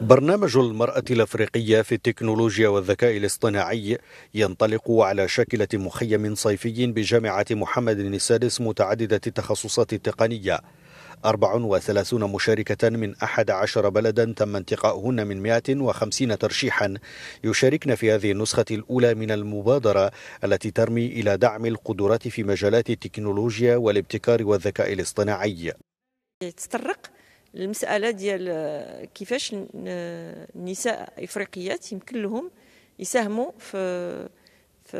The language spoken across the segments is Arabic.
برنامج المرأة الأفريقية في التكنولوجيا والذكاء الاصطناعي ينطلق على شاكلة مخيم صيفي بجامعة محمد السادس متعددة التخصصات التقنية 34 مشاركة من 11 بلدا تم انتقاؤهن من 150 ترشيحا يشاركن في هذه النسخة الأولى من المبادرة التي ترمي إلى دعم القدرات في مجالات التكنولوجيا والابتكار والذكاء الاصطناعي تطرق المساله ديال آه، كيفاش النساء الافريقيات يمكن لهم يساهموا في في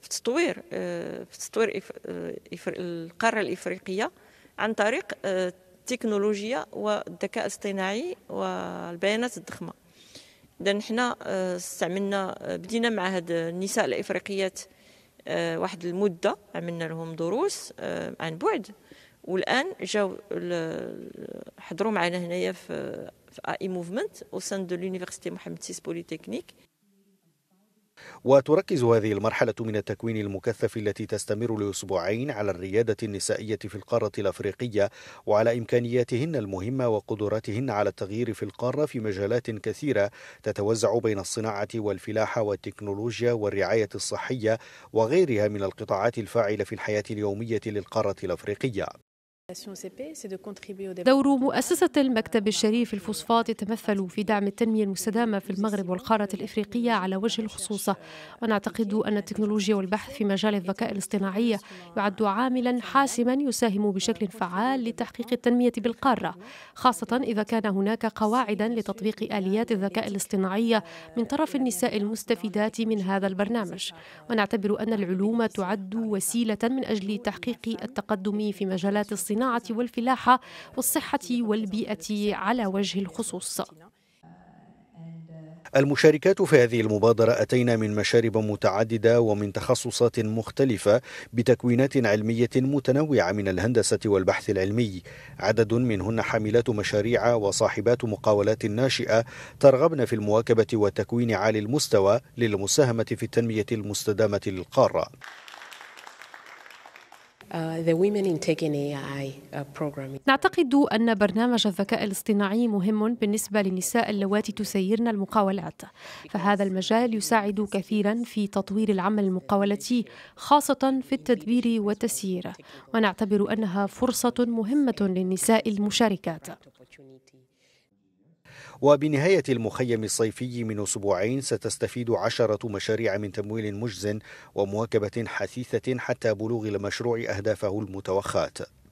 في تطوير آه، في تطوير آه، القاره الافريقيه عن طريق التكنولوجيا والذكاء الاصطناعي والبيانات الضخمه اذا حنا استعملنا بدينا مع هاد النساء الافريقيات واحد المده عملنا لهم دروس عن بعد والان جاو حضروا معنا هنايا في في اي موفمنت او سان دو لونيفرسيتي محمد سيس بوليتكنيك وتركز هذه المرحلة من التكوين المكثف التي تستمر لأسبوعين على الريادة النسائية في القارة الأفريقية وعلى إمكانياتهن المهمة وقدراتهن على التغيير في القارة في مجالات كثيرة تتوزع بين الصناعة والفلاحة والتكنولوجيا والرعاية الصحية وغيرها من القطاعات الفاعلة في الحياة اليومية للقارة الأفريقية. دور مؤسسة المكتب الشريف الفوسفات يتمثل في دعم التنمية المستدامة في المغرب والقارة الإفريقية على وجه الخصوصة ونعتقد أن التكنولوجيا والبحث في مجال الذكاء الاصطناعي يعد عاملا حاسما يساهم بشكل فعال لتحقيق التنمية بالقارة خاصة إذا كان هناك قواعدا لتطبيق آليات الذكاء الاصطناعي من طرف النساء المستفيدات من هذا البرنامج ونعتبر أن العلوم تعد وسيلة من أجل تحقيق التقدم في مجالات الصناعة الصناعة والفلاحة والصحة والبيئة على وجه الخصوص المشاركات في هذه المبادرة أتينا من مشارب متعددة ومن تخصصات مختلفة بتكوينات علمية متنوعة من الهندسة والبحث العلمي عدد منهن حاملات مشاريع وصاحبات مقاولات ناشئة ترغبن في المواكبة وتكوين عالي المستوى للمساهمة في التنمية المستدامة للقارة Uh, uh, نعتقد أن برنامج الذكاء الاصطناعي مهم بالنسبة للنساء اللواتي تسيرن المقاولات فهذا المجال يساعد كثيرا في تطوير العمل المقاولتي خاصة في التدبير والتسيير ونعتبر أنها فرصة مهمة للنساء المشاركات وبنهاية المخيم الصيفي من أسبوعين ستستفيد عشرة مشاريع من تمويل مجز ومواكبة حثيثة حتى بلوغ المشروع أهدافه المتوخاة